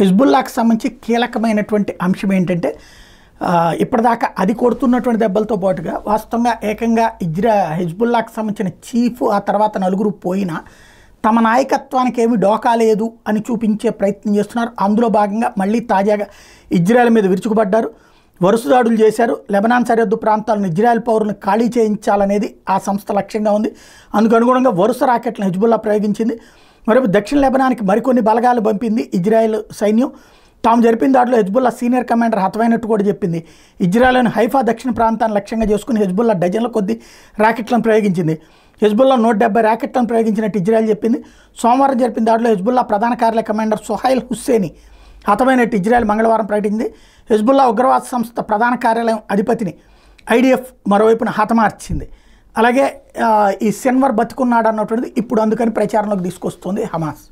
హిజ్బుల్లాకి సంబంధించి కీలకమైనటువంటి అంశం ఏంటంటే ఇప్పటిదాకా అది కొడుతున్నటువంటి దెబ్బలతో పాటుగా వాస్తవంగా ఏకంగా ఇజ్రా హిజ్బుల్లాకి సంబంధించిన చీఫ్ ఆ తర్వాత నలుగురు పోయినా తమ నాయకత్వానికి ఏమి డోకా లేదు అని చూపించే ప్రయత్నం చేస్తున్నారు అందులో భాగంగా మళ్ళీ తాజాగా ఇజ్రాయెల్ మీద విరుచుకుపడ్డారు వరుస దాడులు చేశారు లెబనాన్ సరిహద్దు ప్రాంతాలను ఇజ్రాయెల్ పౌరులను ఖాళీ చేయించాలనేది ఆ సంస్థ లక్ష్యంగా ఉంది అందుకు అనుగుణంగా వరుస రాకెట్లను హిజ్బుల్లా ప్రయోగించింది మరొక దక్షిణ లెబనాన్కి మరికొన్ని బలగాలు పంపింది ఇజ్రాయెల్ సైన్యం తాము జరిపిన దాంట్లో హెజ్బుల్లా సీనియర్ కమాండర్ హతమైనట్టు కూడా చెప్పింది ఇజ్రాయెల్లోని హైఫా దక్షిణ ప్రాంతాన్ని లక్ష్యంగా చేసుకుని హెజ్బుల్లా డజన్ల కొద్ది ర్యాకెట్లను ప్రయోగించింది హెజ్బుల్లా నూట డెబ్బై ర్యాకెట్లను ప్రయోగించినట్టు ఇజ్రాయెల్ చెప్పింది సోమవారం జరిపిన దాడిలో హెజ్బుల్లా ప్రధాన కార్యాలయ కమాండర్ సుహైల్ హుస్సేని హతమైనట్టు ఇజ్రాయెల్ మంగళవారం ప్రకటించింది హెజ్బుల్లా ఉగ్రవాద సంస్థ ప్రధాన కార్యాలయం అధిపతిని ఐడిఎఫ్ మరోవైపున హతమార్చింది అలాగే ఈ సెన్వర్ బతుకున్నాడు అన్నటువంటిది ఇప్పుడు అందుకని ప్రచారంలోకి తీసుకొస్తుంది హమాస్